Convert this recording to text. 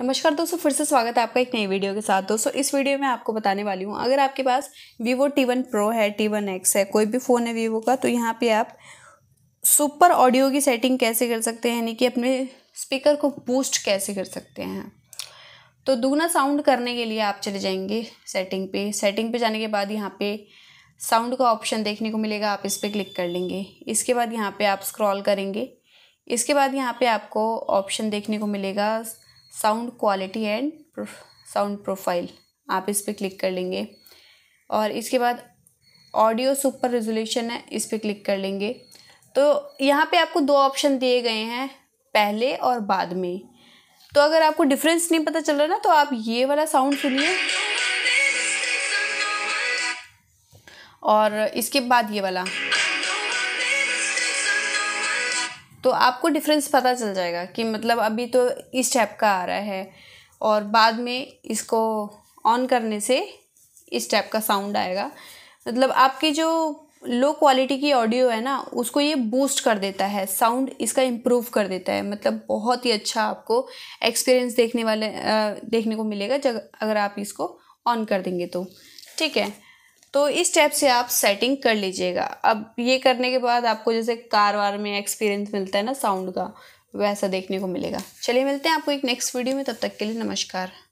नमस्कार दोस्तों फिर से स्वागत है आपका एक नई वीडियो के साथ दोस्तों इस वीडियो में आपको बताने वाली हूँ अगर आपके पास वीवो टी वन प्रो है टी वन एक्स है कोई भी फ़ोन है वीवो का तो यहाँ पे आप सुपर ऑडियो की सेटिंग कैसे कर सकते हैं यानी कि अपने स्पीकर को बूस्ट कैसे कर सकते हैं तो दुगना साउंड करने के लिए आप चले जाएंगे सेटिंग पे सेटिंग पे जाने के बाद यहाँ पे साउंड का ऑप्शन देखने को मिलेगा आप इस पर क्लिक कर लेंगे इसके बाद यहाँ पे आप स्क्रॉल करेंगे इसके बाद यहाँ पे आपको ऑप्शन देखने को मिलेगा sound quality and sound profile आप इस पर क्लिक कर लेंगे और इसके बाद ऑडियो सुपर रेजोल्यूशन है इस पर क्लिक कर लेंगे तो यहाँ पे आपको दो ऑप्शन दिए गए हैं पहले और बाद में तो अगर आपको डिफरेंस नहीं पता चल रहा ना तो आप ये वाला साउंड सुनिए और इसके बाद ये वाला तो आपको डिफरेंस पता चल जाएगा कि मतलब अभी तो इस टाइप का आ रहा है और बाद में इसको ऑन करने से इस टाइप का साउंड आएगा मतलब आपकी जो लो क्वालिटी की ऑडियो है ना उसको ये बूस्ट कर देता है साउंड इसका इम्प्रूव कर देता है मतलब बहुत ही अच्छा आपको एक्सपीरियंस देखने वाले देखने को मिलेगा जब अगर आप इसको ऑन कर देंगे तो ठीक है तो इस टाइप से आप सेटिंग कर लीजिएगा अब ये करने के बाद आपको जैसे कार वार में एक्सपीरियंस मिलता है ना साउंड का वैसा देखने को मिलेगा चलिए मिलते हैं आपको एक नेक्स्ट वीडियो में तब तक के लिए नमस्कार